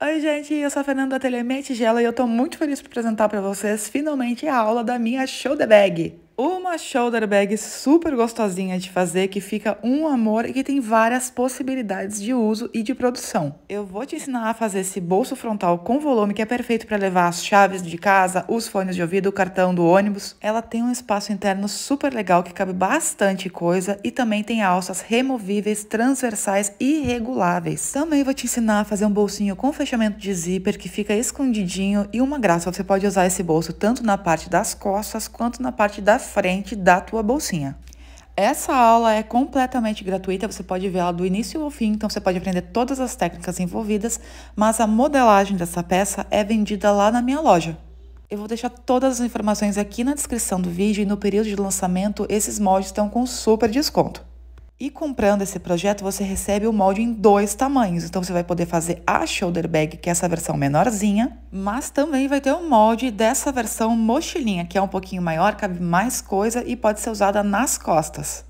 Oi, gente, eu sou a Fernanda Telemete Gela e eu tô muito feliz por apresentar para vocês finalmente a aula da minha Show the Bag. Uma shoulder bag super gostosinha de fazer, que fica um amor e que tem várias possibilidades de uso e de produção. Eu vou te ensinar a fazer esse bolso frontal com volume que é perfeito para levar as chaves de casa, os fones de ouvido, o cartão do ônibus. Ela tem um espaço interno super legal que cabe bastante coisa e também tem alças removíveis, transversais e reguláveis. Também vou te ensinar a fazer um bolsinho com fechamento de zíper que fica escondidinho e uma graça. Você pode usar esse bolso tanto na parte das costas quanto na parte das frente da tua bolsinha. Essa aula é completamente gratuita, você pode ver ela do início ao fim, então você pode aprender todas as técnicas envolvidas, mas a modelagem dessa peça é vendida lá na minha loja. Eu vou deixar todas as informações aqui na descrição do vídeo e no período de lançamento esses moldes estão com super desconto. E comprando esse projeto, você recebe o molde em dois tamanhos. Então, você vai poder fazer a shoulder bag, que é essa versão menorzinha, mas também vai ter o um molde dessa versão mochilinha, que é um pouquinho maior, cabe mais coisa e pode ser usada nas costas.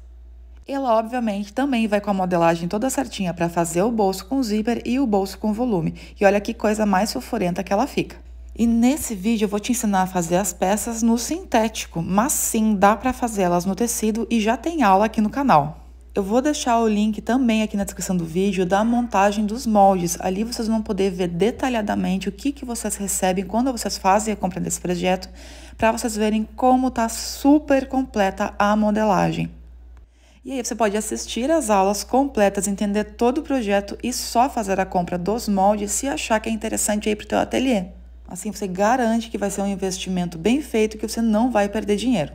Ela, obviamente, também vai com a modelagem toda certinha para fazer o bolso com zíper e o bolso com volume. E olha que coisa mais fofurenta que ela fica. E nesse vídeo eu vou te ensinar a fazer as peças no sintético, mas sim, dá para fazer elas no tecido e já tem aula aqui no canal. Eu vou deixar o link também aqui na descrição do vídeo da montagem dos moldes. Ali vocês vão poder ver detalhadamente o que, que vocês recebem quando vocês fazem a compra desse projeto, para vocês verem como tá super completa a modelagem. E aí você pode assistir as aulas completas, entender todo o projeto e só fazer a compra dos moldes se achar que é interessante aí para o teu ateliê. Assim você garante que vai ser um investimento bem feito e que você não vai perder dinheiro.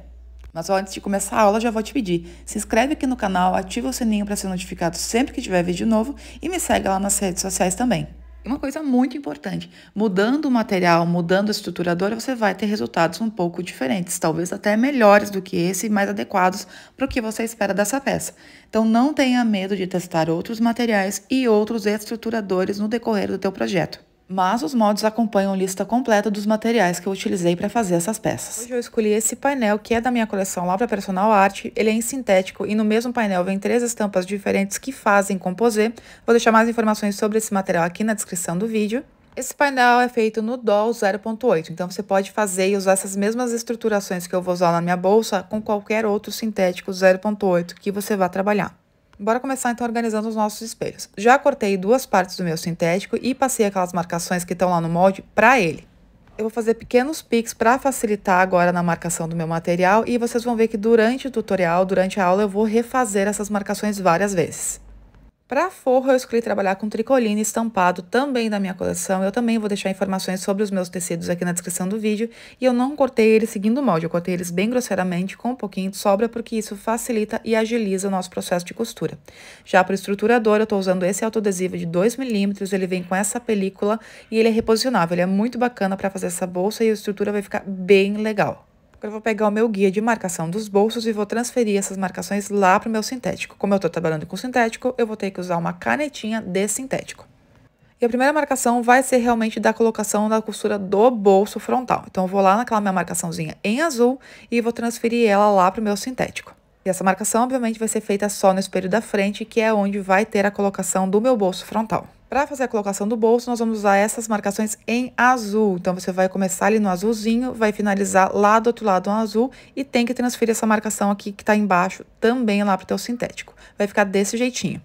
Mas antes de começar a aula, já vou te pedir: se inscreve aqui no canal, ativa o sininho para ser notificado sempre que tiver vídeo novo e me segue lá nas redes sociais também. uma coisa muito importante: mudando o material, mudando a estruturadora, você vai ter resultados um pouco diferentes, talvez até melhores do que esse e mais adequados para o que você espera dessa peça. Então não tenha medo de testar outros materiais e outros estruturadores no decorrer do teu projeto mas os modos acompanham lista completa dos materiais que eu utilizei para fazer essas peças. Hoje eu escolhi esse painel que é da minha coleção lá para Personal Art, ele é em sintético e no mesmo painel vem três estampas diferentes que fazem composer. Vou deixar mais informações sobre esse material aqui na descrição do vídeo. Esse painel é feito no DOL 0.8, então você pode fazer e usar essas mesmas estruturações que eu vou usar na minha bolsa com qualquer outro sintético 0.8 que você vá trabalhar. Bora começar então organizando os nossos espelhos. Já cortei duas partes do meu sintético e passei aquelas marcações que estão lá no molde para ele. Eu vou fazer pequenos piques para facilitar agora na marcação do meu material e vocês vão ver que durante o tutorial, durante a aula, eu vou refazer essas marcações várias vezes. Para forro, eu escolhi trabalhar com tricoline estampado, também da minha coleção. Eu também vou deixar informações sobre os meus tecidos aqui na descrição do vídeo. E eu não cortei eles seguindo o molde, eu cortei eles bem grosseiramente, com um pouquinho de sobra, porque isso facilita e agiliza o nosso processo de costura. Já para o estruturador, eu estou usando esse autoadesivo de 2 milímetros, ele vem com essa película e ele é reposicionável. Ele é muito bacana para fazer essa bolsa e a estrutura vai ficar bem legal. Agora eu vou pegar o meu guia de marcação dos bolsos e vou transferir essas marcações lá para o meu sintético. Como eu estou trabalhando com sintético, eu vou ter que usar uma canetinha de sintético. E a primeira marcação vai ser realmente da colocação da costura do bolso frontal. Então, eu vou lá naquela minha marcaçãozinha em azul e vou transferir ela lá para o meu sintético. E essa marcação, obviamente, vai ser feita só no espelho da frente, que é onde vai ter a colocação do meu bolso frontal. Para fazer a colocação do bolso, nós vamos usar essas marcações em azul. Então, você vai começar ali no azulzinho, vai finalizar lá do outro lado no azul e tem que transferir essa marcação aqui que está embaixo também lá para o teu sintético. Vai ficar desse jeitinho.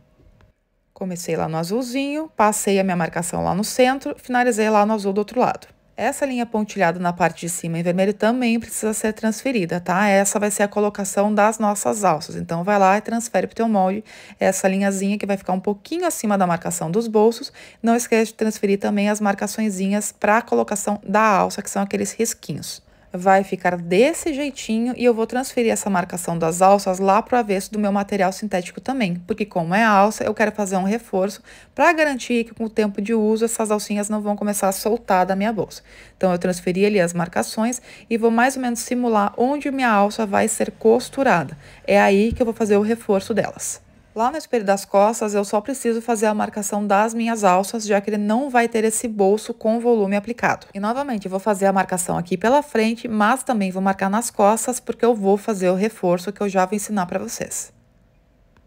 Comecei lá no azulzinho, passei a minha marcação lá no centro, finalizei lá no azul do outro lado. Essa linha pontilhada na parte de cima em vermelho também precisa ser transferida, tá? Essa vai ser a colocação das nossas alças. Então, vai lá e transfere para o teu molde essa linhazinha que vai ficar um pouquinho acima da marcação dos bolsos. Não esquece de transferir também as marcaçõezinhas para a colocação da alça, que são aqueles risquinhos vai ficar desse jeitinho e eu vou transferir essa marcação das alças lá para o avesso do meu material sintético também, porque como é alça, eu quero fazer um reforço para garantir que com o tempo de uso essas alcinhas não vão começar a soltar da minha bolsa. Então, eu transferi ali as marcações e vou mais ou menos simular onde minha alça vai ser costurada. É aí que eu vou fazer o reforço delas. Lá no espelho das costas, eu só preciso fazer a marcação das minhas alças, já que ele não vai ter esse bolso com volume aplicado. E novamente, vou fazer a marcação aqui pela frente, mas também vou marcar nas costas, porque eu vou fazer o reforço que eu já vou ensinar para vocês.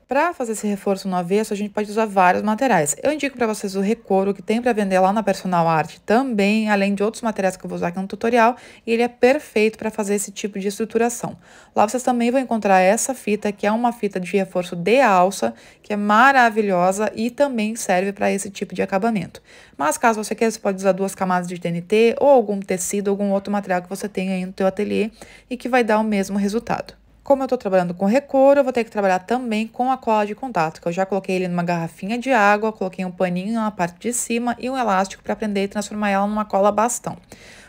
Para fazer esse reforço no avesso, a gente pode usar vários materiais. Eu indico para vocês o recouro, que tem para vender lá na Personal Art também, além de outros materiais que eu vou usar aqui no tutorial, e ele é perfeito para fazer esse tipo de estruturação. Lá vocês também vão encontrar essa fita, que é uma fita de reforço de alça, que é maravilhosa e também serve para esse tipo de acabamento. Mas caso você queira, você pode usar duas camadas de TNT ou algum tecido, algum outro material que você tenha aí no teu ateliê e que vai dar o mesmo resultado. Como eu estou trabalhando com recouro, eu vou ter que trabalhar também com a cola de contato, que eu já coloquei ele numa garrafinha de água, coloquei um paninho na parte de cima e um elástico para prender e transformar ela numa cola bastão.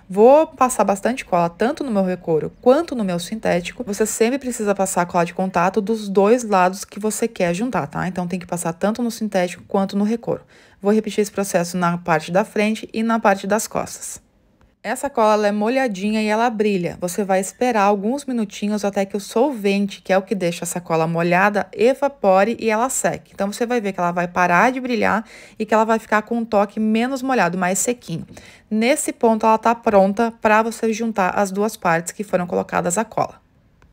Vou passar bastante cola, tanto no meu recouro quanto no meu sintético. Você sempre precisa passar a cola de contato dos dois lados que você quer juntar, tá? Então, tem que passar tanto no sintético quanto no recouro. Vou repetir esse processo na parte da frente e na parte das costas. Essa cola é molhadinha e ela brilha. Você vai esperar alguns minutinhos até que o solvente, que é o que deixa essa cola molhada, evapore e ela seque. Então você vai ver que ela vai parar de brilhar e que ela vai ficar com um toque menos molhado, mais sequinho. Nesse ponto ela tá pronta para você juntar as duas partes que foram colocadas a cola.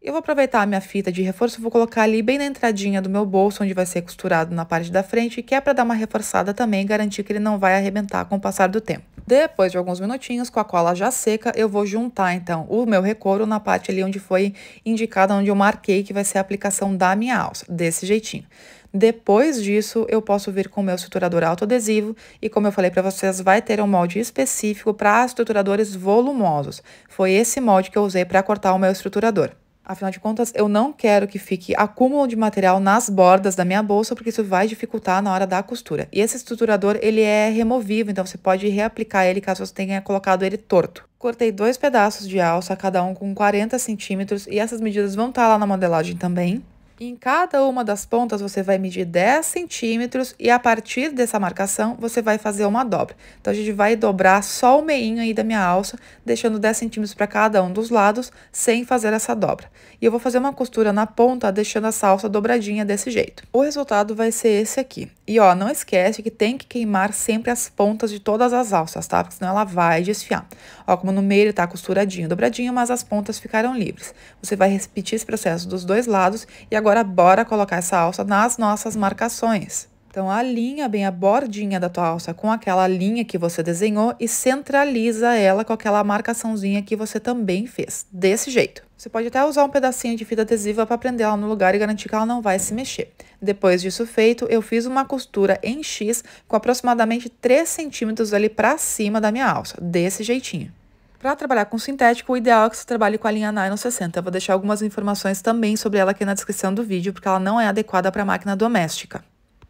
Eu vou aproveitar a minha fita de reforço, vou colocar ali bem na entradinha do meu bolso, onde vai ser costurado na parte da frente, que é para dar uma reforçada também e garantir que ele não vai arrebentar com o passar do tempo. Depois de alguns minutinhos, com a cola já seca, eu vou juntar então o meu recouro na parte ali onde foi indicada, onde eu marquei que vai ser a aplicação da minha alça, desse jeitinho. Depois disso, eu posso vir com o meu estruturador autoadesivo e, como eu falei para vocês, vai ter um molde específico para estruturadores volumosos. Foi esse molde que eu usei para cortar o meu estruturador. Afinal de contas, eu não quero que fique acúmulo de material nas bordas da minha bolsa, porque isso vai dificultar na hora da costura. E esse estruturador, ele é removível, então você pode reaplicar ele caso você tenha colocado ele torto. Cortei dois pedaços de alça, cada um com 40 centímetros, e essas medidas vão estar tá lá na modelagem também. Em cada uma das pontas você vai medir 10 centímetros e a partir dessa marcação você vai fazer uma dobra. Então a gente vai dobrar só o meinho aí da minha alça, deixando 10 centímetros para cada um dos lados, sem fazer essa dobra e eu vou fazer uma costura na ponta, deixando a salsa dobradinha desse jeito. O resultado vai ser esse aqui. E ó, não esquece que tem que queimar sempre as pontas de todas as alças, tá? Porque senão ela vai desfiar. Ó, como no meio tá costuradinho, dobradinho, mas as pontas ficaram livres. Você vai repetir esse processo dos dois lados e agora bora colocar essa alça nas nossas marcações. Então, alinha bem a bordinha da tua alça com aquela linha que você desenhou e centraliza ela com aquela marcaçãozinha que você também fez, desse jeito. Você pode até usar um pedacinho de fita adesiva para prender ela no lugar e garantir que ela não vai se mexer. Depois disso feito, eu fiz uma costura em X com aproximadamente 3 centímetros ali para cima da minha alça, desse jeitinho. Para trabalhar com sintético, o ideal é que você trabalhe com a linha Nylon 60. Eu vou deixar algumas informações também sobre ela aqui na descrição do vídeo, porque ela não é adequada para máquina doméstica.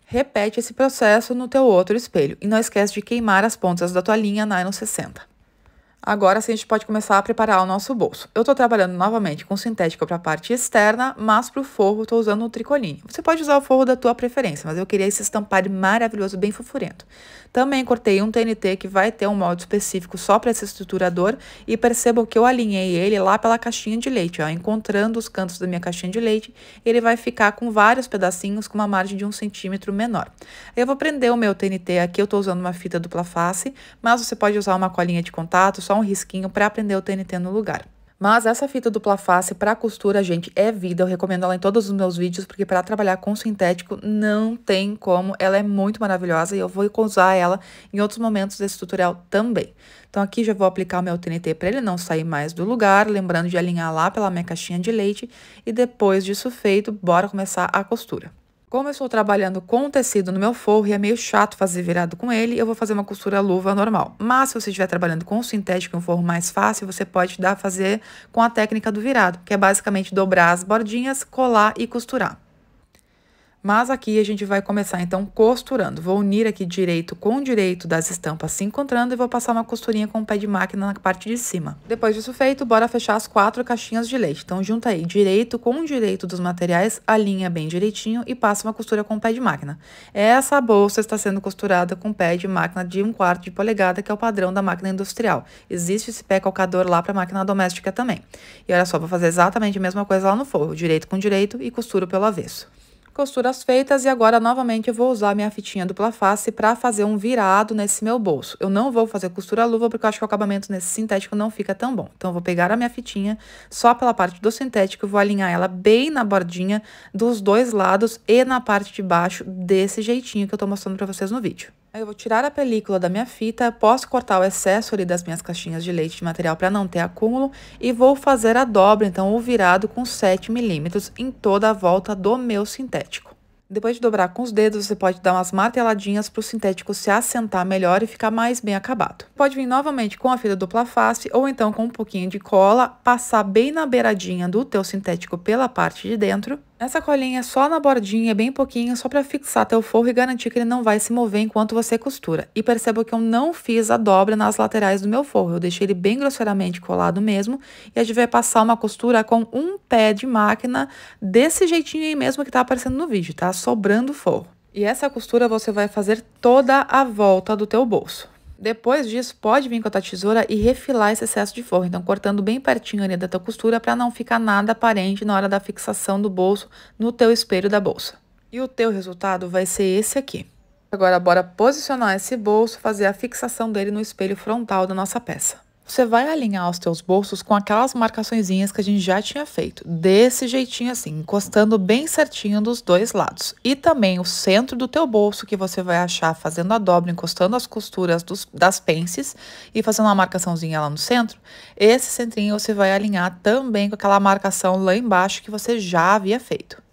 Repete esse processo no teu outro espelho e não esquece de queimar as pontas da tua linha Nylon 60. Agora sim a gente pode começar a preparar o nosso bolso. Eu estou trabalhando novamente com sintético para a parte externa, mas para o forro estou usando o tricoline. Você pode usar o forro da tua preferência, mas eu queria esse estampado maravilhoso, bem fofurento. Também cortei um TNT que vai ter um molde específico só para esse estruturador e percebo que eu alinhei ele lá pela caixinha de leite, ó, encontrando os cantos da minha caixinha de leite, ele vai ficar com vários pedacinhos com uma margem de um centímetro menor. Eu vou prender o meu TNT aqui, eu estou usando uma fita dupla face, mas você pode usar uma colinha de contato, só um risquinho para aprender o TNT no lugar. Mas essa fita dupla face para costura, gente, é vida. Eu recomendo ela em todos os meus vídeos, porque para trabalhar com sintético não tem como. Ela é muito maravilhosa e eu vou usar ela em outros momentos desse tutorial também. Então aqui já vou aplicar o meu TNT para ele não sair mais do lugar, lembrando de alinhar lá pela minha caixinha de leite. E depois disso feito, bora começar a costura. Como eu estou trabalhando com tecido no meu forro e é meio chato fazer virado com ele, eu vou fazer uma costura luva normal. Mas se você estiver trabalhando com sintético e um forro mais fácil, você pode dar a fazer com a técnica do virado, que é basicamente dobrar as bordinhas, colar e costurar. Mas aqui a gente vai começar então costurando. Vou unir aqui direito com direito das estampas se encontrando e vou passar uma costurinha com o pé de máquina na parte de cima. Depois disso feito, bora fechar as quatro caixinhas de leite. Então junta aí direito com direito dos materiais, alinha bem direitinho e passa uma costura com o pé de máquina. Essa bolsa está sendo costurada com pé de máquina de um quarto de polegada, que é o padrão da máquina industrial. Existe esse pé calcador lá para máquina doméstica também. E olha só, vou fazer exatamente a mesma coisa lá no forro, direito com direito e costuro pelo avesso costuras feitas e agora novamente eu vou usar minha fitinha dupla face para fazer um virado nesse meu bolso. Eu não vou fazer costura luva porque eu acho que o acabamento nesse sintético não fica tão bom. Então, eu vou pegar a minha fitinha só pela parte do sintético e vou alinhar ela bem na bordinha dos dois lados e na parte de baixo desse jeitinho que eu tô mostrando para vocês no vídeo. Eu vou tirar a película da minha fita, posso cortar o excesso ali das minhas caixinhas de leite de material para não ter acúmulo e vou fazer a dobra, então o virado com 7 milímetros em toda a volta do meu sintético. Depois de dobrar com os dedos, você pode dar umas marteladinhas para o sintético se assentar melhor e ficar mais bem acabado. Pode vir novamente com a fita dupla face ou então com um pouquinho de cola, passar bem na beiradinha do teu sintético pela parte de dentro essa colinha só na bordinha, bem pouquinho, só para fixar teu forro e garantir que ele não vai se mover enquanto você costura. E perceba que eu não fiz a dobra nas laterais do meu forro, eu deixei ele bem grosseiramente colado mesmo. E a gente vai passar uma costura com um pé de máquina, desse jeitinho aí mesmo que tá aparecendo no vídeo, tá? Sobrando forro. E essa costura você vai fazer toda a volta do teu bolso. Depois disso, pode vir com a tua tesoura e refilar esse excesso de forro. Então, cortando bem pertinho ali da tua costura para não ficar nada aparente na hora da fixação do bolso no teu espelho da bolsa. E o teu resultado vai ser esse aqui. Agora, bora posicionar esse bolso, fazer a fixação dele no espelho frontal da nossa peça você vai alinhar os teus bolsos com aquelas marcaçõezinhas que a gente já tinha feito, desse jeitinho assim, encostando bem certinho dos dois lados. E também o centro do teu bolso que você vai achar fazendo a dobra, encostando as costuras dos, das pences e fazendo uma marcaçãozinha lá no centro. Esse centrinho você vai alinhar também com aquela marcação lá embaixo que você já havia feito.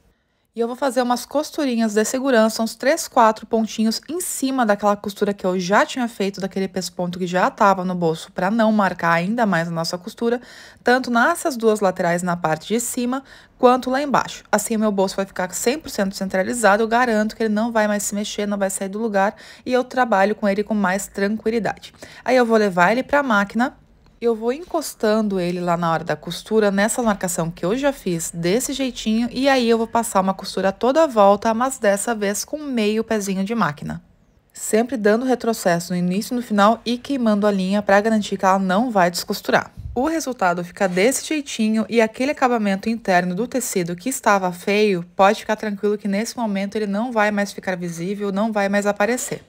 E eu vou fazer umas costurinhas de segurança, uns 3, 4 pontinhos em cima daquela costura que eu já tinha feito, daquele pesponto que já estava no bolso, para não marcar ainda mais a nossa costura, tanto nessas duas laterais na parte de cima, quanto lá embaixo. Assim, meu bolso vai ficar 100% centralizado, eu garanto que ele não vai mais se mexer, não vai sair do lugar, e eu trabalho com ele com mais tranquilidade. Aí eu vou levar ele para a máquina, eu vou encostando ele lá na hora da costura, nessa marcação que eu já fiz desse jeitinho, e aí eu vou passar uma costura toda a volta, mas dessa vez com meio pezinho de máquina. Sempre dando retrocesso no início e no final e queimando a linha para garantir que ela não vai descosturar. O resultado fica desse jeitinho e aquele acabamento interno do tecido que estava feio, pode ficar tranquilo que nesse momento ele não vai mais ficar visível, não vai mais aparecer.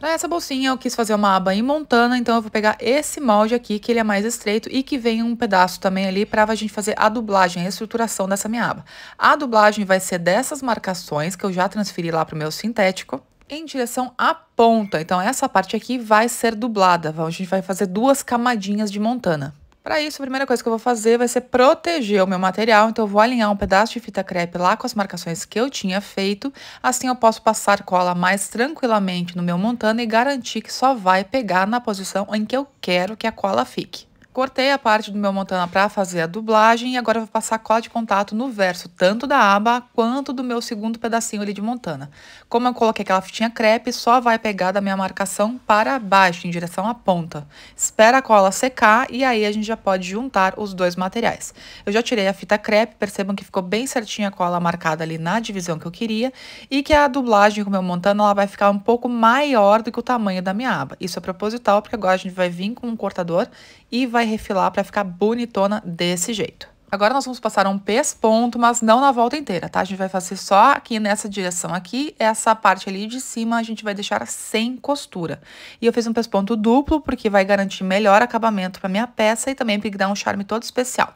Para essa bolsinha eu quis fazer uma aba em montana, então eu vou pegar esse molde aqui, que ele é mais estreito e que vem um pedaço também ali para a gente fazer a dublagem, a estruturação dessa minha aba. A dublagem vai ser dessas marcações que eu já transferi lá para o meu sintético em direção à ponta. Então essa parte aqui vai ser dublada, a gente vai fazer duas camadinhas de montana. Para isso, a primeira coisa que eu vou fazer vai ser proteger o meu material, então eu vou alinhar um pedaço de fita crepe lá com as marcações que eu tinha feito, assim eu posso passar cola mais tranquilamente no meu montana e garantir que só vai pegar na posição em que eu quero que a cola fique. Cortei a parte do meu montana para fazer a dublagem e agora vou passar cola de contato no verso, tanto da aba quanto do meu segundo pedacinho ali de montana. Como eu coloquei aquela fitinha crepe, só vai pegar da minha marcação para baixo, em direção à ponta. Espera a cola secar e aí a gente já pode juntar os dois materiais. Eu já tirei a fita crepe, percebam que ficou bem certinha a cola marcada ali na divisão que eu queria e que a dublagem, como eu montando, ela vai ficar um pouco maior do que o tamanho da minha aba. Isso é proposital, porque agora a gente vai vir com um cortador e vai refilar para ficar bonitona desse jeito. Agora nós vamos passar um pesponto, ponto, mas não na volta inteira, tá? A gente vai fazer só aqui nessa direção aqui, essa parte ali de cima a gente vai deixar sem costura. E eu fiz um pesponto ponto duplo, porque vai garantir melhor acabamento para minha peça e também porque dá um charme todo especial.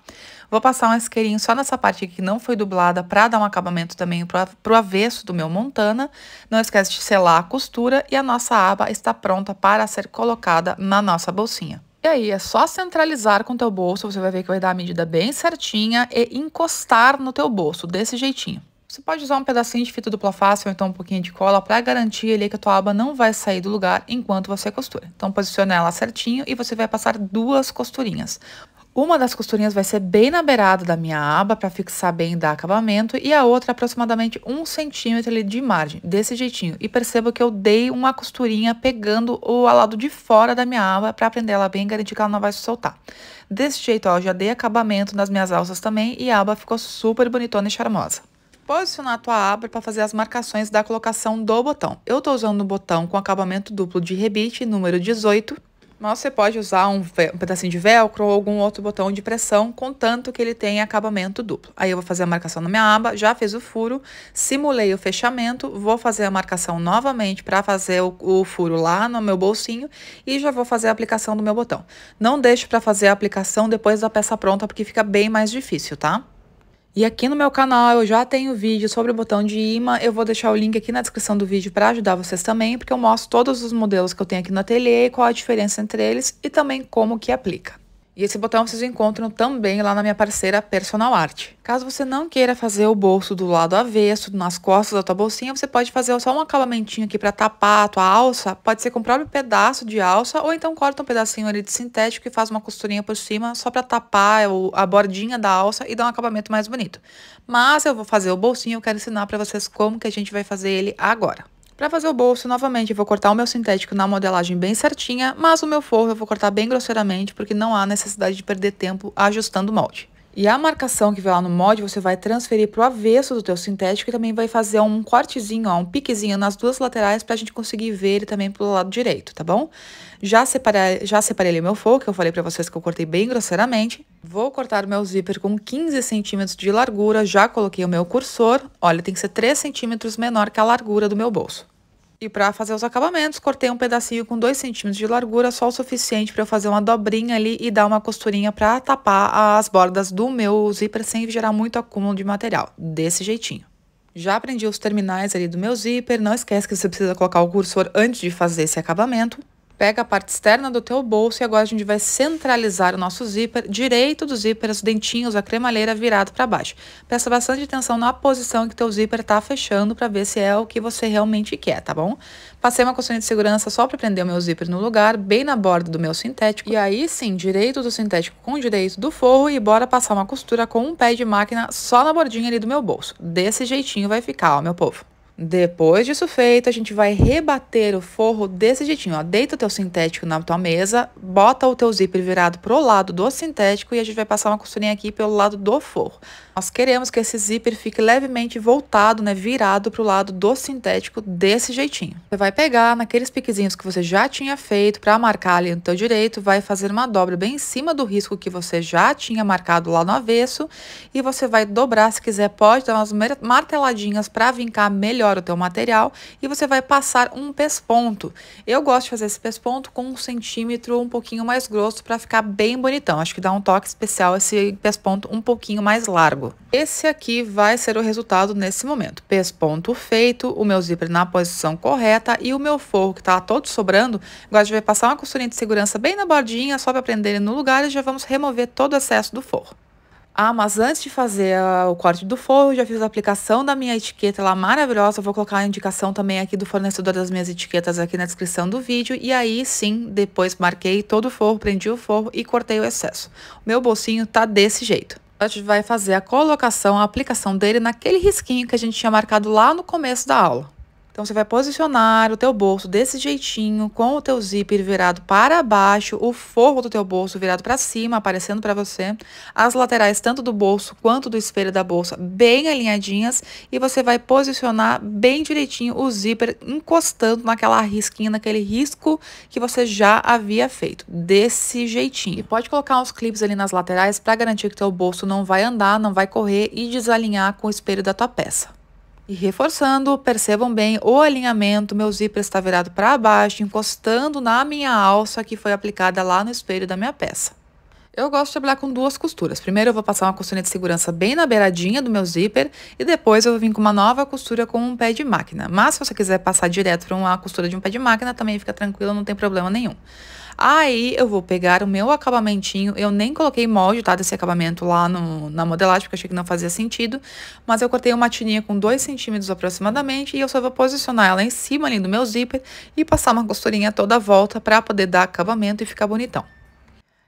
Vou passar um isqueirinho só nessa parte que não foi dublada para dar um acabamento também para o avesso do meu Montana. Não esquece de selar a costura e a nossa aba está pronta para ser colocada na nossa bolsinha. E aí, é só centralizar com o teu bolso, você vai ver que vai dar a medida bem certinha e encostar no teu bolso, desse jeitinho. Você pode usar um pedacinho de fita dupla face ou então um pouquinho de cola para garantir ali que a tua aba não vai sair do lugar enquanto você costura. Então posiciona ela certinho e você vai passar duas costurinhas. Uma das costurinhas vai ser bem na beirada da minha aba para fixar bem e dar acabamento e a outra aproximadamente um centímetro de margem, desse jeitinho. E perceba que eu dei uma costurinha pegando o lado de fora da minha aba para prender ela bem e garantir que ela não vai se soltar. Desse jeito, ó, eu já dei acabamento nas minhas alças também e a aba ficou super bonitona e charmosa posicionar a tua aba para fazer as marcações da colocação do botão. Eu estou usando o botão com acabamento duplo de rebite número 18 mas você pode usar um, um, pedacinho de velcro ou algum outro botão de pressão, contanto que ele tenha acabamento duplo. Aí eu vou fazer a marcação na minha aba, já fiz o furo, simulei o fechamento, vou fazer a marcação novamente para fazer o, o, furo lá no meu bolsinho e já vou fazer a aplicação do meu botão. Não deixe para fazer a aplicação depois da peça pronta, porque fica bem mais difícil, tá? E aqui no meu canal eu já tenho vídeo sobre o botão de imã, eu vou deixar o link aqui na descrição do vídeo para ajudar vocês também, porque eu mostro todos os modelos que eu tenho aqui no ateliê, qual a diferença entre eles e também como que aplica. E esse botão vocês encontram também lá na minha parceira Personal Art. Caso você não queira fazer o bolso do lado avesso, nas costas da tua bolsinha, você pode fazer só um acabamentinho aqui para tapar a tua alça. Pode ser com o próprio pedaço de alça, ou então corta um pedacinho ali de sintético e faz uma costurinha por cima só para tapar a bordinha da alça e dar um acabamento mais bonito. Mas eu vou fazer o bolsinho, eu quero ensinar para vocês como que a gente vai fazer ele agora. Para fazer o bolso, novamente, eu vou cortar o meu sintético na modelagem bem certinha, mas o meu forro eu vou cortar bem grosseiramente, porque não há necessidade de perder tempo ajustando o molde. E a marcação que vai lá no molde, você vai transferir para o avesso do teu sintético e também vai fazer um cortezinho, ó, um piquezinho nas duas laterais para a gente conseguir ver ele também pelo lado direito, tá bom? Já separei, já separei o meu fogo. que eu falei para vocês que eu cortei bem grosseiramente. Vou cortar o meu zíper com 15 centímetros de largura, já coloquei o meu cursor. Olha, tem que ser 3 centímetros menor que a largura do meu bolso. E para fazer os acabamentos, cortei um pedacinho com 2 centímetros de largura, só o suficiente para eu fazer uma dobrinha ali e dar uma costurinha para tapar as bordas do meu zíper sem gerar muito acúmulo de material, desse jeitinho. Já aprendi os terminais ali do meu zíper, não esquece que você precisa colocar o cursor antes de fazer esse acabamento. Pega a parte externa do teu bolso e agora a gente vai centralizar o nosso zíper, direito do zíper, os dentinhos, a cremalheira virado para baixo. Presta bastante atenção na posição que teu zíper está fechando para ver se é o que você realmente quer, tá bom? Passei uma costura de segurança só para prender o meu zíper no lugar, bem na borda do meu sintético. E aí sim, direito do sintético com direito do forro e bora passar uma costura com um pé de máquina só na bordinha ali do meu bolso. Desse jeitinho vai ficar, ó, meu povo. Depois disso feito, a gente vai rebater o forro desse jeitinho, ó. Deita o teu sintético na tua mesa, bota o teu zíper virado pro lado do sintético e a gente vai passar uma costurinha aqui pelo lado do forro. Nós queremos que esse zíper fique levemente voltado, né, virado pro lado do sintético desse jeitinho. Você vai pegar naqueles piquezinhos que você já tinha feito para marcar ali no teu direito, vai fazer uma dobra bem em cima do risco que você já tinha marcado lá no avesso e você vai dobrar, se quiser pode dar umas marteladinhas para vincar melhor melhor o teu material e você vai passar um pesponto. Eu gosto de fazer esse pesponto com um centímetro um pouquinho mais grosso para ficar bem bonitão. Acho que dá um toque especial esse pesponto um pouquinho mais largo. Esse aqui vai ser o resultado nesse momento. Pesponto feito, o meu zíper na posição correta e o meu forro que está todo sobrando, gosto de passar uma costurinha de segurança bem na bordinha só para prender no lugar e já vamos remover todo o excesso do forro. Ah, mas antes de fazer ah, o corte do forro, já fiz a aplicação da minha etiqueta lá maravilhosa. vou colocar a indicação também aqui do fornecedor das minhas etiquetas aqui na descrição do vídeo. E aí sim, depois marquei todo o forro, prendi o forro e cortei o excesso. O meu bolsinho tá desse jeito a gente vai fazer a colocação, a aplicação dele naquele risquinho que a gente tinha marcado lá no começo da aula. Então, você vai posicionar o teu bolso desse jeitinho, com o teu zíper virado para baixo, o forro do teu bolso virado para cima, aparecendo para você, as laterais tanto do bolso quanto do espelho da bolsa bem alinhadinhas, e você vai posicionar bem direitinho o zíper encostando naquela risquinha, naquele risco que você já havia feito, desse jeitinho. E pode colocar uns clipes ali nas laterais para garantir que teu bolso não vai andar, não vai correr e desalinhar com o espelho da tua peça. E reforçando, percebam bem o alinhamento, meu zíper está virado para baixo, encostando na minha alça que foi aplicada lá no espelho da minha peça. Eu gosto de trabalhar com duas costuras. Primeiro eu vou passar uma costura de segurança bem na beiradinha do meu zíper e depois eu vou vir com uma nova costura com um pé de máquina. Mas se você quiser passar direto para uma costura de um pé de máquina, também fica tranquilo, não tem problema nenhum. Aí eu vou pegar o meu acabamentinho, eu nem coloquei molde, tá, desse acabamento lá no, na modelagem, porque achei que não fazia sentido, mas eu cortei uma tininha com 2 centímetros aproximadamente e eu só vou posicionar ela em cima ali do meu zíper e passar uma costurinha toda a volta para poder dar acabamento e ficar bonitão.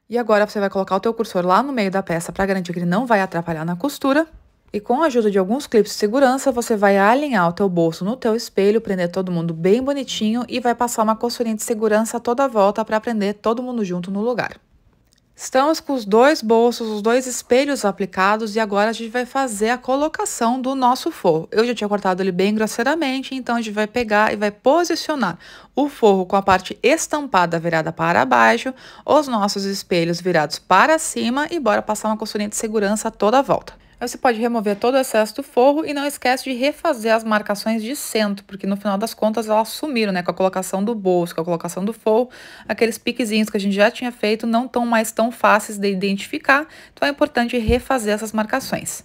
E agora você vai colocar o teu cursor lá no meio da peça para garantir que ele não vai atrapalhar na costura. E com a ajuda de alguns clipes de segurança, você vai alinhar o teu bolso no teu espelho, prender todo mundo bem bonitinho e vai passar uma costurinha de segurança toda a volta para prender todo mundo junto no lugar. Estamos com os dois bolsos, os dois espelhos aplicados e agora a gente vai fazer a colocação do nosso forro. Eu já tinha cortado ele bem grosseiramente, então a gente vai pegar e vai posicionar o forro com a parte estampada virada para baixo, os nossos espelhos virados para cima e bora passar uma costurinha de segurança toda a volta. Você pode remover todo o excesso do forro e não esquece de refazer as marcações de centro, porque no final das contas elas sumiram, né? Com a colocação do bolso, com a colocação do forro, aqueles piquezinhos que a gente já tinha feito não estão mais tão fáceis de identificar, então é importante refazer essas marcações.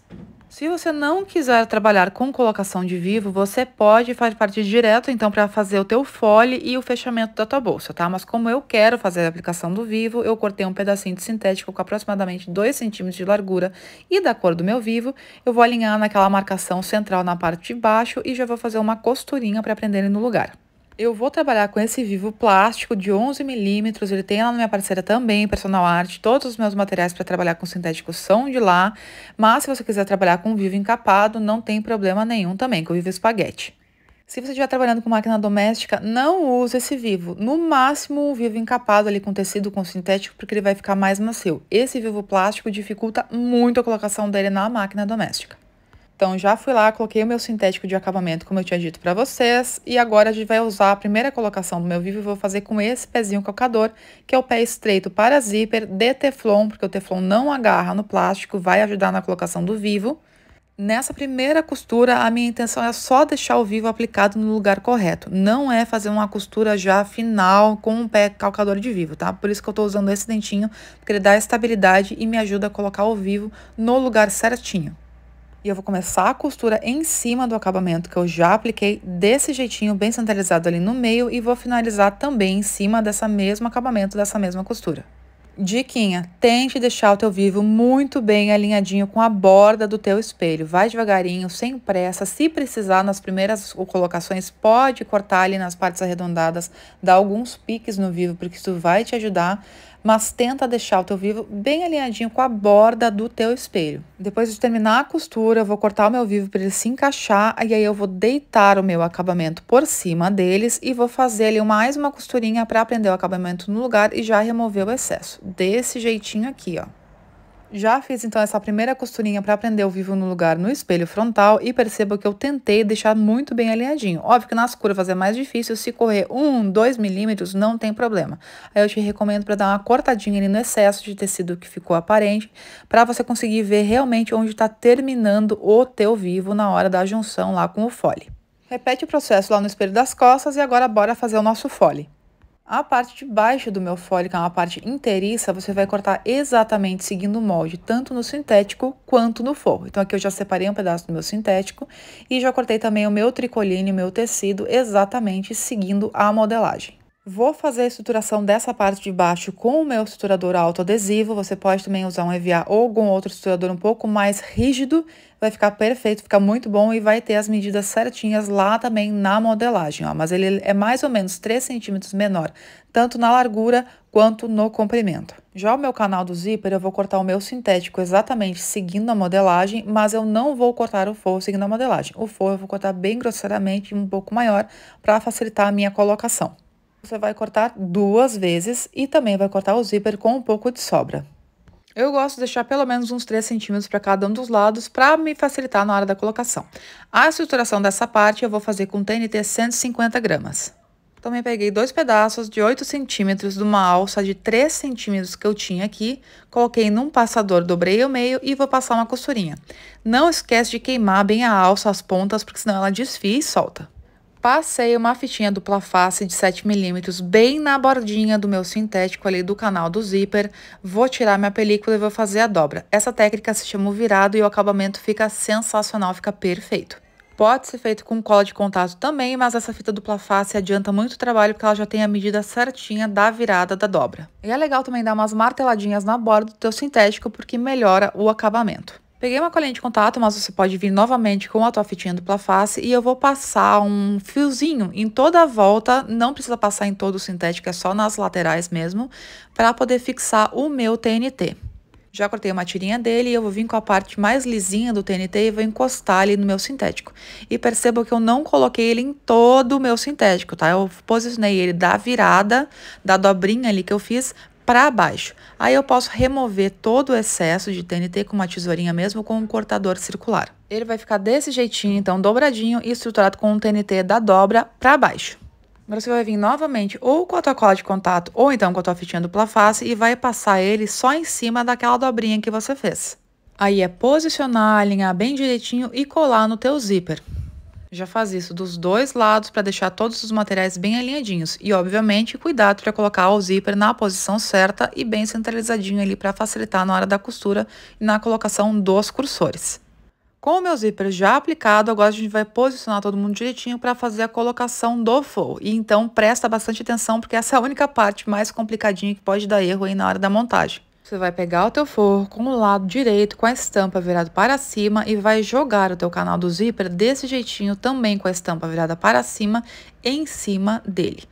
Se você não quiser trabalhar com colocação de vivo, você pode fazer parte direto, então, para fazer o teu fole e o fechamento da tua bolsa, tá? Mas como eu quero fazer a aplicação do vivo, eu cortei um pedacinho de sintético com aproximadamente 2 centímetros de largura e da cor do meu vivo, eu vou alinhar naquela marcação central na parte de baixo e já vou fazer uma costurinha para prender ele no lugar. Eu vou trabalhar com esse vivo plástico de 11 milímetros, ele tem lá na minha parceira também, personal art, todos os meus materiais para trabalhar com sintético são de lá, mas se você quiser trabalhar com vivo encapado, não tem problema nenhum também, com vivo espaguete. Se você estiver trabalhando com máquina doméstica, não use esse vivo. No máximo, um vivo encapado ali com tecido, com sintético, porque ele vai ficar mais macio. Esse vivo plástico dificulta muito a colocação dele na máquina doméstica. Então, já fui lá, coloquei o meu sintético de acabamento, como eu tinha dito para vocês, e agora a gente vai usar a primeira colocação do meu vivo e vou fazer com esse pezinho calcador, que é o pé estreito para zíper de teflon, porque o teflon não agarra no plástico, vai ajudar na colocação do vivo. Nessa primeira costura, a minha intenção é só deixar o vivo aplicado no lugar correto, não é fazer uma costura já final com o pé calcador de vivo, tá? Por isso que eu tô usando esse dentinho, porque ele dá estabilidade e me ajuda a colocar o vivo no lugar certinho e eu vou começar a costura em cima do acabamento que eu já apliquei desse jeitinho bem centralizado ali no meio e vou finalizar também em cima dessa mesma acabamento, dessa mesma costura. Diquinha, tente deixar o teu vivo muito bem alinhadinho com a borda do teu espelho. Vai devagarinho, sem pressa. Se precisar, nas primeiras colocações, pode cortar ali nas partes arredondadas, dar alguns piques no vivo, porque isso vai te ajudar mas tenta deixar o teu vivo bem alinhadinho com a borda do teu espelho. Depois de terminar a costura, eu vou cortar o meu vivo para ele se encaixar e aí eu vou deitar o meu acabamento por cima deles e vou fazer ali mais uma costurinha para prender o acabamento no lugar e já remover o excesso. Desse jeitinho aqui, ó. Já fiz então essa primeira costurinha para prender o vivo no lugar no espelho frontal e percebo que eu tentei deixar muito bem alinhadinho. Óbvio que nas curvas é mais difícil, se correr 1, 2 milímetros não tem problema. Aí eu te recomendo para dar uma cortadinha ali no excesso de tecido que ficou aparente, para você conseguir ver realmente onde está terminando o teu vivo na hora da junção lá com o fole. Repete o processo lá no espelho das costas e agora bora fazer o nosso fole. A parte de baixo do meu fole, que é uma parte inteiriça, você vai cortar exatamente seguindo o molde, tanto no sintético quanto no forro. Então, aqui eu já separei um pedaço do meu sintético e já cortei também o meu tricoline, o meu tecido, exatamente seguindo a modelagem. Vou fazer a estruturação dessa parte de baixo com o meu estruturador autoadesivo. Você pode também usar um EVA ou algum outro estruturador um pouco mais rígido, vai ficar perfeito, fica muito bom e vai ter as medidas certinhas lá também na modelagem, ó. Mas ele é mais ou menos 3 centímetros menor, tanto na largura quanto no comprimento. Já o meu canal do zíper, eu vou cortar o meu sintético exatamente seguindo a modelagem, mas eu não vou cortar o forro seguindo a modelagem. O forro eu vou cortar bem grosseiramente, um pouco maior, para facilitar a minha colocação. Você vai cortar duas vezes e também vai cortar o zíper com um pouco de sobra. Eu gosto de deixar pelo menos uns 3 centímetros para cada um dos lados para me facilitar na hora da colocação. A estruturação dessa parte eu vou fazer com TNT 150 gramas. Também então, peguei dois pedaços de 8 centímetros de uma alça de 3 centímetros que eu tinha aqui, coloquei num passador, dobrei o meio e vou passar uma costurinha. Não esquece de queimar bem a alça, as pontas, porque senão ela desfia e solta. Passei uma fitinha dupla face de 7mm bem na bordinha do meu sintético ali do canal do zíper. Vou tirar minha película e vou fazer a dobra. Essa técnica se chama o virado e o acabamento fica sensacional, fica perfeito. Pode ser feito com cola de contato também, mas essa fita dupla face adianta muito trabalho porque ela já tem a medida certinha da virada da dobra. E é legal também dar umas marteladinhas na borda do teu sintético porque melhora o acabamento. Peguei uma colinha de contato, mas você pode vir novamente com a tua fitinha dupla face e eu vou passar um fiozinho em toda a volta, não precisa passar em todo o sintético, é só nas laterais mesmo, para poder fixar o meu TNT. Já cortei uma tirinha dele e eu vou vir com a parte mais lisinha do TNT e vou encostar ali no meu sintético. E perceba que eu não coloquei ele em todo o meu sintético, tá? Eu posicionei ele da virada, da dobrinha ali que eu fiz, para baixo. Aí eu posso remover todo o excesso de TNT com uma tesourinha mesmo com um cortador circular. Ele vai ficar desse jeitinho, então dobradinho e estruturado com um TNT da dobra para baixo. Agora você vai vir novamente ou com a tua cola de contato ou então com a tua fitinha dupla face e vai passar ele só em cima daquela dobrinha que você fez. Aí é posicionar, alinhar bem direitinho e colar no teu zíper. Já faz isso dos dois lados para deixar todos os materiais bem alinhadinhos e, obviamente, cuidado para colocar o zíper na posição certa e bem centralizadinho ali para facilitar na hora da costura e na colocação dos cursores. Com o meu zíper já aplicado, agora a gente vai posicionar todo mundo direitinho para fazer a colocação do fold. E então presta bastante atenção porque essa é a única parte mais complicadinha que pode dar erro aí na hora da montagem. Você vai pegar o teu forro com o lado direito, com a estampa virada para cima e vai jogar o teu canal do zíper desse jeitinho, também com a estampa virada para cima, em cima dele.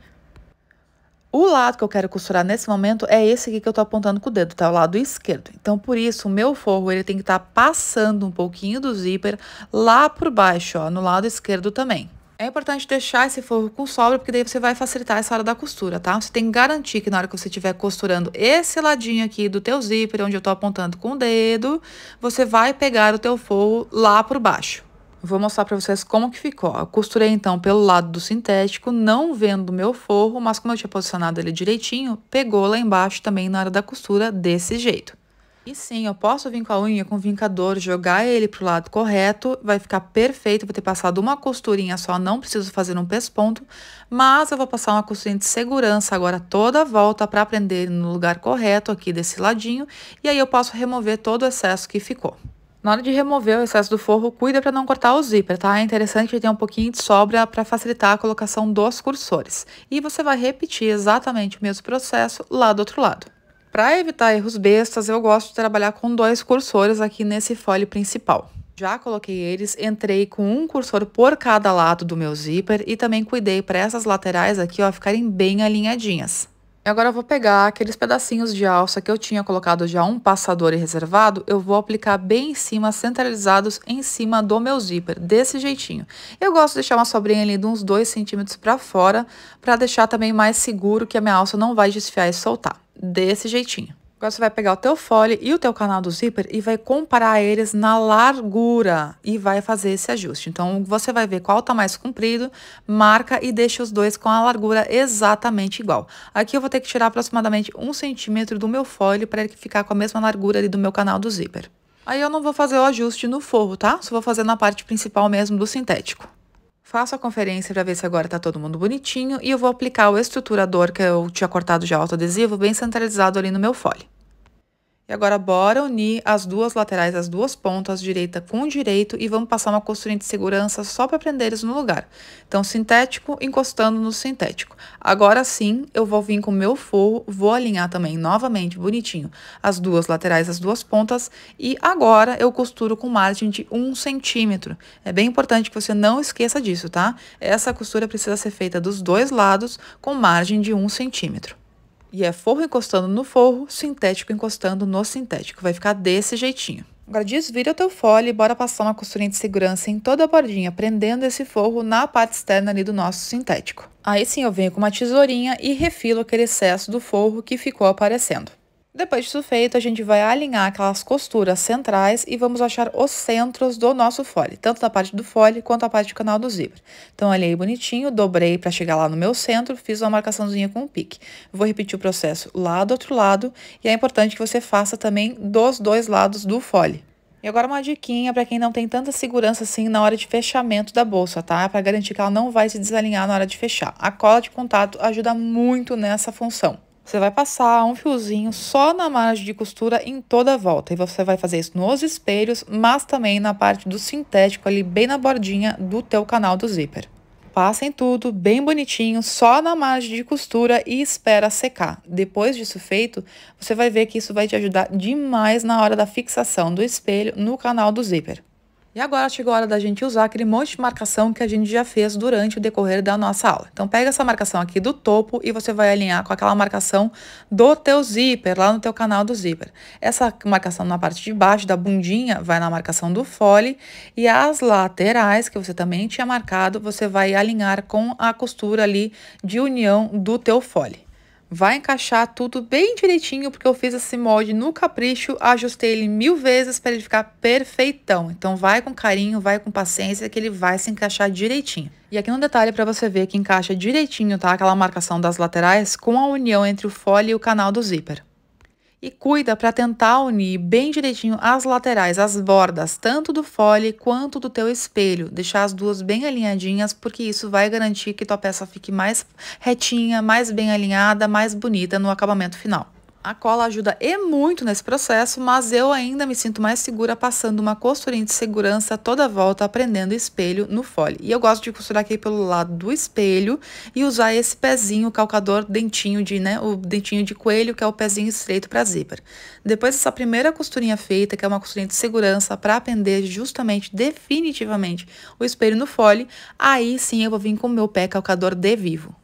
O lado que eu quero costurar nesse momento é esse aqui que eu tô apontando com o dedo, tá? O lado esquerdo. Então, por isso, o meu forro, ele tem que estar tá passando um pouquinho do zíper lá por baixo, ó, no lado esquerdo também. É importante deixar esse forro com sobra, porque daí você vai facilitar essa hora da costura, tá? Você tem que garantir que na hora que você estiver costurando esse ladinho aqui do teu zíper, onde eu tô apontando com o dedo, você vai pegar o teu forro lá por baixo. Vou mostrar para vocês como que ficou. Eu costurei, então, pelo lado do sintético, não vendo o meu forro, mas como eu tinha posicionado ele direitinho, pegou lá embaixo também na hora da costura desse jeito. E sim, eu posso vir com a unha com vincador, jogar ele pro lado correto, vai ficar perfeito, vou ter passado uma costurinha só, não preciso fazer um pesponto, mas eu vou passar uma costurinha de segurança agora toda a volta para prender no lugar correto aqui desse ladinho, e aí eu posso remover todo o excesso que ficou. Na hora de remover o excesso do forro, cuida para não cortar o zíper, tá? É interessante que tenha um pouquinho de sobra para facilitar a colocação dos cursores. E você vai repetir exatamente o mesmo processo lá do outro lado. Para evitar erros bestas, eu gosto de trabalhar com dois cursores aqui nesse fole principal. Já coloquei eles, entrei com um cursor por cada lado do meu zíper e também cuidei para essas laterais aqui ó, ficarem bem alinhadinhas. E agora eu vou pegar aqueles pedacinhos de alça que eu tinha colocado já um passador e reservado, eu vou aplicar bem em cima, centralizados em cima do meu zíper, desse jeitinho. Eu gosto de deixar uma sobrinha ali de uns 2 centímetros para fora, para deixar também mais seguro que a minha alça não vai desfiar e soltar desse jeitinho. Agora você vai pegar o teu fole e o teu canal do zíper e vai comparar eles na largura e vai fazer esse ajuste. Então, você vai ver qual tá mais comprido, marca e deixa os dois com a largura exatamente igual. Aqui eu vou ter que tirar aproximadamente um centímetro do meu fole para ele ficar com a mesma largura ali do meu canal do zíper. Aí eu não vou fazer o ajuste no forro, tá? Só vou fazer na parte principal mesmo do sintético. Faço a conferência para ver se agora está todo mundo bonitinho e eu vou aplicar o estruturador que eu tinha cortado de alto adesivo bem centralizado ali no meu fole. E agora bora unir as duas laterais, as duas pontas, direita com direito, e vamos passar uma costurinha de segurança só para prender eles no lugar. Então, sintético encostando no sintético. Agora sim, eu vou vir com o meu forro, vou alinhar também novamente, bonitinho, as duas laterais, as duas pontas, e agora eu costuro com margem de um centímetro. É bem importante que você não esqueça disso, tá? Essa costura precisa ser feita dos dois lados com margem de um centímetro. E é forro encostando no forro, sintético encostando no sintético. Vai ficar desse jeitinho. Agora desvira o teu fole e bora passar uma costurinha de segurança em toda a bordinha, prendendo esse forro na parte externa ali do nosso sintético. Aí sim eu venho com uma tesourinha e refilo aquele excesso do forro que ficou aparecendo. Depois disso feito, a gente vai alinhar aquelas costuras centrais e vamos achar os centros do nosso fole, tanto da parte do fole quanto a parte do canal do zíper. Então, olhei bonitinho, dobrei para chegar lá no meu centro, fiz uma marcaçãozinha com um pique. Vou repetir o processo lá do outro lado e é importante que você faça também dos dois lados do fole. E agora uma diquinha para quem não tem tanta segurança assim na hora de fechamento da bolsa, tá? Para garantir que ela não vai se desalinhar na hora de fechar. A cola de contato ajuda muito nessa função. Você vai passar um fiozinho só na margem de costura em toda a volta. E você vai fazer isso nos espelhos, mas também na parte do sintético ali bem na bordinha do teu canal do zíper. Passa em tudo, bem bonitinho, só na margem de costura e espera secar. Depois disso feito, você vai ver que isso vai te ajudar demais na hora da fixação do espelho no canal do zíper. E agora chegou a hora da gente usar aquele monte de marcação que a gente já fez durante o decorrer da nossa aula. Então pega essa marcação aqui do topo e você vai alinhar com aquela marcação do teu zíper, lá no teu canal do zíper. Essa marcação na parte de baixo da bundinha vai na marcação do fole e as laterais que você também tinha marcado, você vai alinhar com a costura ali de união do teu fole. Vai encaixar tudo bem direitinho, porque eu fiz esse molde no capricho, ajustei ele mil vezes para ele ficar perfeitão. Então vai com carinho, vai com paciência, que ele vai se encaixar direitinho. E aqui no detalhe para você ver que encaixa direitinho, tá? Aquela marcação das laterais com a união entre o fole e o canal do zíper e cuida para tentar unir bem direitinho as laterais, as bordas, tanto do fole quanto do teu espelho, deixar as duas bem alinhadinhas, porque isso vai garantir que tua peça fique mais retinha, mais bem alinhada, mais bonita no acabamento final. A cola ajuda e muito nesse processo, mas eu ainda me sinto mais segura passando uma costurinha de segurança toda volta, aprendendo espelho no fole. E eu gosto de costurar aqui pelo lado do espelho e usar esse pezinho calcador, dentinho de, né, o dentinho de coelho, que é o pezinho estreito para zíper. Depois dessa primeira costurinha feita, que é uma costurinha de segurança para aprender justamente, definitivamente, o espelho no fole, aí sim eu vou vir com o meu pé calcador de vivo.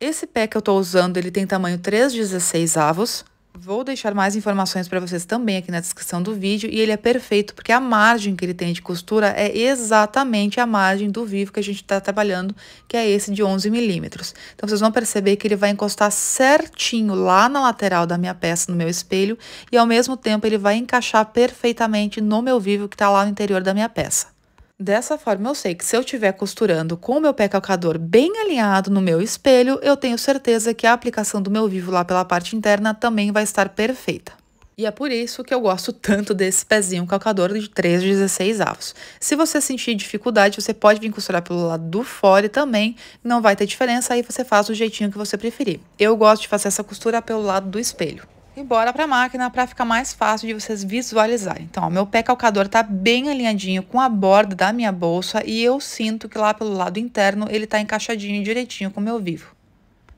Esse pé que eu tô usando, ele tem tamanho 3,16 avos, Vou deixar mais informações para vocês também aqui na descrição do vídeo e ele é perfeito porque a margem que ele tem de costura é exatamente a margem do vivo que a gente está trabalhando, que é esse de 11 milímetros. Então vocês vão perceber que ele vai encostar certinho lá na lateral da minha peça, no meu espelho, e ao mesmo tempo ele vai encaixar perfeitamente no meu vivo que está lá no interior da minha peça. Dessa forma, eu sei que se eu estiver costurando com o meu pé calcador bem alinhado no meu espelho, eu tenho certeza que a aplicação do meu vivo lá pela parte interna também vai estar perfeita. E é por isso que eu gosto tanto desse pezinho calcador de 3,16 avos. Se você sentir dificuldade, você pode vir costurar pelo lado do fora também não vai ter diferença, aí você faz do jeitinho que você preferir. Eu gosto de fazer essa costura pelo lado do espelho e bora para a máquina para ficar mais fácil de vocês visualizar. Então, ó, meu pé calcador está bem alinhadinho com a borda da minha bolsa e eu sinto que lá pelo lado interno ele está encaixadinho direitinho com o meu vivo.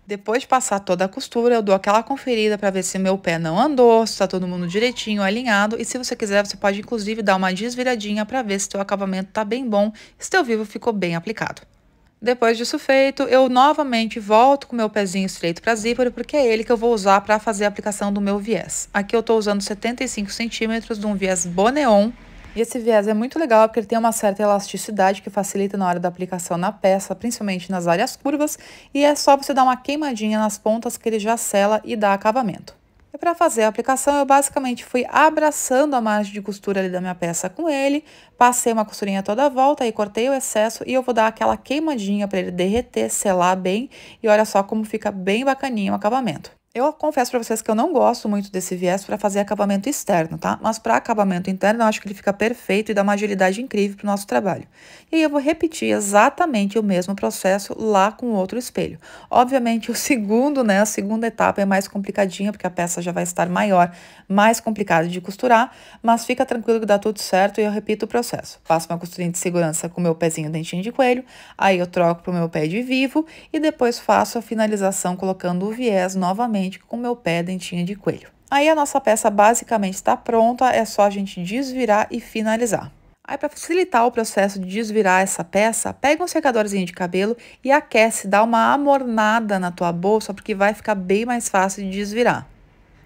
Depois de passar toda a costura, eu dou aquela conferida para ver se meu pé não andou, se está todo mundo direitinho, alinhado. E se você quiser, você pode inclusive dar uma desviradinha para ver se seu acabamento está bem bom, se seu vivo ficou bem aplicado. Depois disso feito, eu novamente volto com meu pezinho estreito para zíper, porque é ele que eu vou usar para fazer a aplicação do meu viés. Aqui eu estou usando 75 centímetros de um viés Boneon, e esse viés é muito legal porque ele tem uma certa elasticidade que facilita na hora da aplicação na peça, principalmente nas áreas curvas, e é só você dar uma queimadinha nas pontas que ele já sela e dá acabamento. E para fazer a aplicação, eu basicamente fui abraçando a margem de costura ali da minha peça com ele, passei uma costurinha toda a volta e cortei o excesso e eu vou dar aquela queimadinha para ele derreter, selar bem e olha só como fica bem bacaninho o acabamento. Eu confesso para vocês que eu não gosto muito desse viés para fazer acabamento externo, tá? Mas para acabamento interno, eu acho que ele fica perfeito e dá uma agilidade incrível para o nosso trabalho. E aí eu vou repetir exatamente o mesmo processo lá com o outro espelho. Obviamente, o segundo, né, a segunda etapa é mais complicadinha, porque a peça já vai estar maior, mais complicada de costurar, mas fica tranquilo que dá tudo certo e eu repito o processo. Faço uma costurinha de segurança com meu pezinho dentinho de coelho, aí eu troco para o meu pé de vivo e depois faço a finalização colocando o viés novamente com meu pé dentinha de coelho. Aí a nossa peça basicamente está pronta, é só a gente desvirar e finalizar. Aí, para facilitar o processo de desvirar essa peça, pega um secadorzinho de cabelo e aquece, dá uma amornada na tua bolsa, porque vai ficar bem mais fácil de desvirar.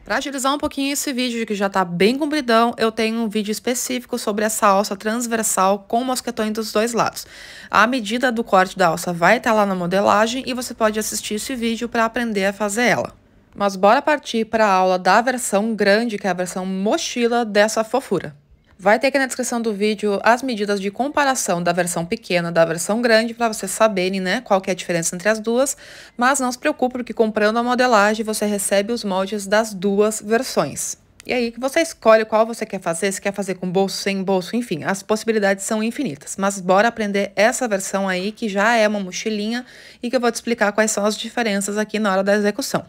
Para agilizar um pouquinho esse vídeo, que já está bem compridão, eu tenho um vídeo específico sobre essa alça transversal com mosquetões dos dois lados. A medida do corte da alça vai estar tá lá na modelagem e você pode assistir esse vídeo para aprender a fazer ela. Mas bora partir para a aula da versão grande, que é a versão mochila dessa fofura. Vai ter aqui na descrição do vídeo as medidas de comparação da versão pequena da versão grande para vocês saberem, né, qual que é a diferença entre as duas, mas não se preocupe porque comprando a modelagem você recebe os moldes das duas versões. E aí que você escolhe qual você quer fazer, se quer fazer com bolso, sem bolso, enfim, as possibilidades são infinitas. Mas bora aprender essa versão aí que já é uma mochilinha e que eu vou te explicar quais são as diferenças aqui na hora da execução.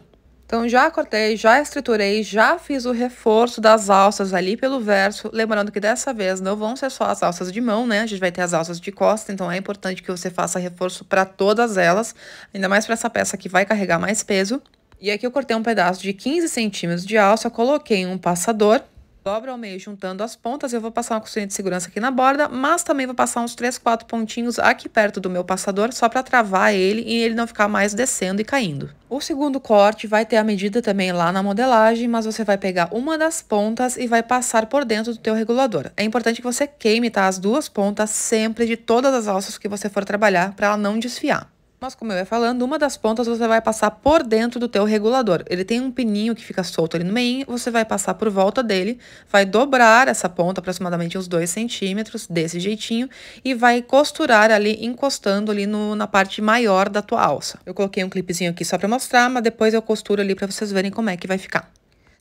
Então já cortei, já estriturei, já fiz o reforço das alças ali pelo verso. Lembrando que dessa vez não vão ser só as alças de mão, né? A gente vai ter as alças de costa, então é importante que você faça reforço para todas elas, ainda mais para essa peça que vai carregar mais peso. E aqui eu cortei um pedaço de 15 centímetros de alça, coloquei um passador Dobro ao meio juntando as pontas, eu vou passar uma costurinha de segurança aqui na borda, mas também vou passar uns 3, 4 pontinhos aqui perto do meu passador, só para travar ele e ele não ficar mais descendo e caindo. O segundo corte vai ter a medida também lá na modelagem, mas você vai pegar uma das pontas e vai passar por dentro do teu regulador. É importante que você queime, tá? As duas pontas sempre de todas as alças que você for trabalhar para ela não desfiar. Mas como eu ia falando, uma das pontas você vai passar por dentro do teu regulador. Ele tem um pininho que fica solto ali no meio, você vai passar por volta dele, vai dobrar essa ponta aproximadamente uns 2 centímetros, desse jeitinho, e vai costurar ali, encostando ali no, na parte maior da tua alça. Eu coloquei um clipezinho aqui só para mostrar, mas depois eu costuro ali para vocês verem como é que vai ficar.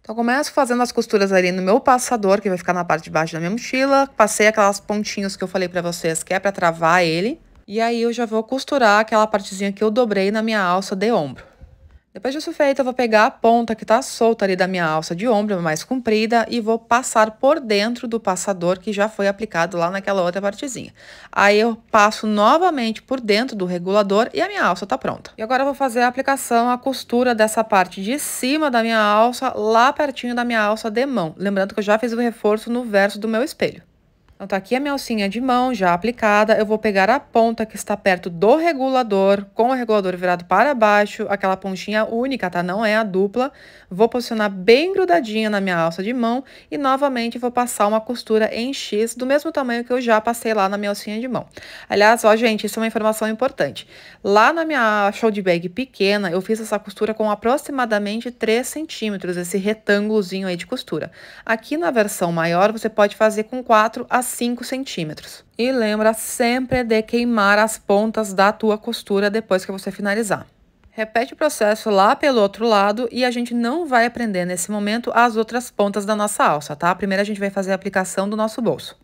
Então, começo fazendo as costuras ali no meu passador, que vai ficar na parte de baixo da minha mochila. Passei aquelas pontinhas que eu falei para vocês, que é para travar ele. E aí eu já vou costurar aquela partezinha que eu dobrei na minha alça de ombro. Depois disso feito, eu vou pegar a ponta que tá solta ali da minha alça de ombro, mais comprida, e vou passar por dentro do passador que já foi aplicado lá naquela outra partezinha. Aí eu passo novamente por dentro do regulador e a minha alça tá pronta. E agora eu vou fazer a aplicação, a costura dessa parte de cima da minha alça, lá pertinho da minha alça de mão. Lembrando que eu já fiz o reforço no verso do meu espelho. Então, tá aqui a minha alcinha de mão já aplicada. Eu vou pegar a ponta que está perto do regulador, com o regulador virado para baixo, aquela pontinha única, tá? Não é a dupla. Vou posicionar bem grudadinha na minha alça de mão e novamente vou passar uma costura em X do mesmo tamanho que eu já passei lá na minha alcinha de mão. Aliás, ó, gente, isso é uma informação importante. Lá na minha shoulder bag pequena, eu fiz essa costura com aproximadamente 3 centímetros, esse retângulozinho aí de costura. Aqui na versão maior, você pode fazer com 4 a 5 centímetros. E lembra sempre de queimar as pontas da tua costura depois que você finalizar. Repete o processo lá pelo outro lado e a gente não vai aprender nesse momento as outras pontas da nossa alça, tá? Primeiro a gente vai fazer a aplicação do nosso bolso.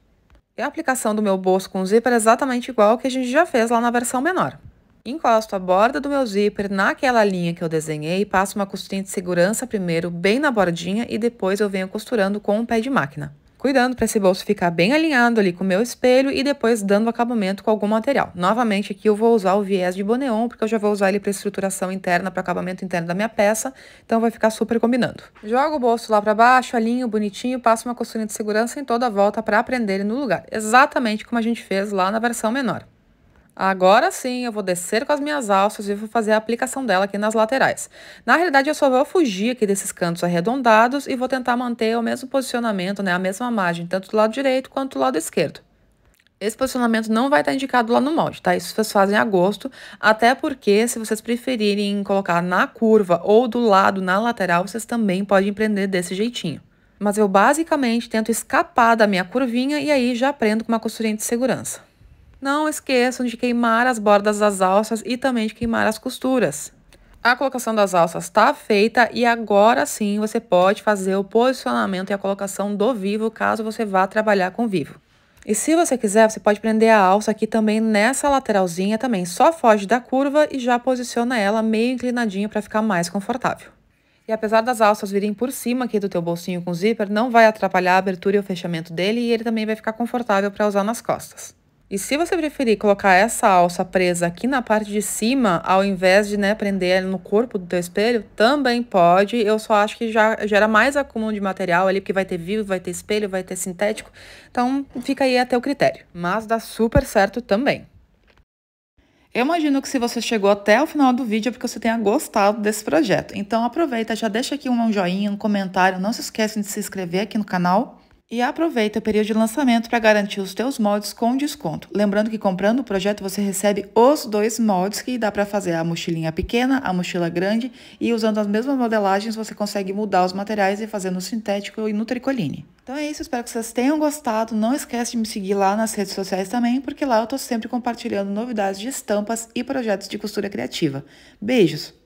E a aplicação do meu bolso com zíper é exatamente igual que a gente já fez lá na versão menor. Encosto a borda do meu zíper naquela linha que eu desenhei, passo uma costurinha de segurança primeiro bem na bordinha e depois eu venho costurando com o pé de máquina cuidando para esse bolso ficar bem alinhado ali com o meu espelho e depois dando acabamento com algum material. Novamente aqui eu vou usar o viés de Boneon, porque eu já vou usar ele para estruturação interna, para acabamento interno da minha peça, então vai ficar super combinando. Jogo o bolso lá para baixo, alinho bonitinho, passo uma costurinha de segurança em toda a volta para prender ele no lugar, exatamente como a gente fez lá na versão menor. Agora sim, eu vou descer com as minhas alças e vou fazer a aplicação dela aqui nas laterais. Na realidade, eu só vou fugir aqui desses cantos arredondados e vou tentar manter o mesmo posicionamento, né, a mesma margem, tanto do lado direito quanto do lado esquerdo. Esse posicionamento não vai estar indicado lá no molde, tá? Isso vocês fazem a gosto, até porque se vocês preferirem colocar na curva ou do lado, na lateral, vocês também podem prender desse jeitinho. Mas eu basicamente tento escapar da minha curvinha e aí já prendo com uma costurinha de segurança. Não esqueçam de queimar as bordas das alças e também de queimar as costuras. A colocação das alças está feita e agora sim você pode fazer o posicionamento e a colocação do vivo caso você vá trabalhar com vivo. E se você quiser, você pode prender a alça aqui também nessa lateralzinha também. Só foge da curva e já posiciona ela meio inclinadinha para ficar mais confortável. E apesar das alças virem por cima aqui do teu bolsinho com zíper, não vai atrapalhar a abertura e o fechamento dele e ele também vai ficar confortável para usar nas costas. E se você preferir colocar essa alça presa aqui na parte de cima, ao invés de né, prender ela no corpo do teu espelho, também pode. Eu só acho que já gera mais acúmulo de material ali, porque vai ter vivo, vai ter espelho, vai ter sintético. Então fica aí até o critério. Mas dá super certo também. Eu imagino que se você chegou até o final do vídeo é porque você tenha gostado desse projeto. Então aproveita, já deixa aqui um joinha, um comentário, não se esqueça de se inscrever aqui no canal e aproveita o período de lançamento para garantir os teus moldes com desconto. Lembrando que comprando o projeto você recebe os dois moldes que dá para fazer a mochilinha pequena, a mochila grande e usando as mesmas modelagens você consegue mudar os materiais e fazer no sintético e no tricoline. Então é isso, espero que vocês tenham gostado. Não esquece de me seguir lá nas redes sociais também, porque lá eu estou sempre compartilhando novidades de estampas e projetos de costura criativa. Beijos!